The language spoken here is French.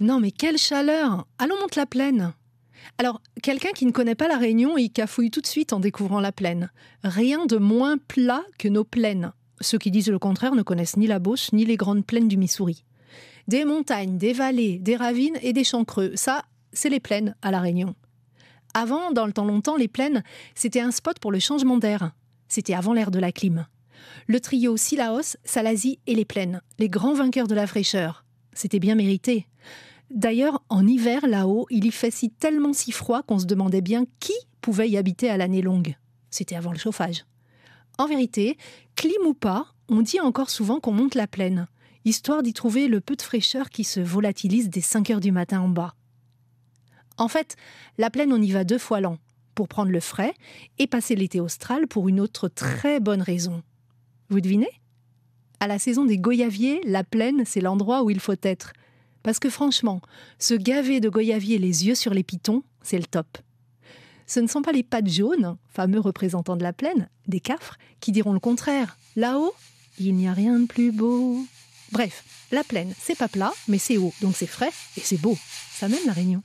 Non, mais quelle chaleur Allons monte la plaine alors, quelqu'un qui ne connaît pas la Réunion y cafouille tout de suite en découvrant la plaine. Rien de moins plat que nos plaines. Ceux qui disent le contraire ne connaissent ni la Beauce ni les grandes plaines du Missouri. Des montagnes, des vallées, des ravines et des champs creux, ça, c'est les plaines à la Réunion. Avant, dans le temps longtemps, les plaines, c'était un spot pour le changement d'air. C'était avant l'ère de la clim. Le trio Silaos, Salazie et les plaines, les grands vainqueurs de la fraîcheur. C'était bien mérité. D'ailleurs, en hiver, là-haut, il y fait si tellement si froid qu'on se demandait bien qui pouvait y habiter à l'année longue. C'était avant le chauffage. En vérité, clim ou pas, on dit encore souvent qu'on monte la plaine, histoire d'y trouver le peu de fraîcheur qui se volatilise dès 5 heures du matin en bas. En fait, la plaine, on y va deux fois l'an, pour prendre le frais et passer l'été austral pour une autre très bonne raison. Vous devinez à la saison des goyaviers, la plaine, c'est l'endroit où il faut être. Parce que franchement, se gaver de goyaviers les yeux sur les pitons, c'est le top. Ce ne sont pas les pattes jaunes, fameux représentants de la plaine, des cafres, qui diront le contraire. Là-haut, il n'y a rien de plus beau. Bref, la plaine, c'est pas plat, mais c'est haut, donc c'est frais et c'est beau. Ça mène la Réunion.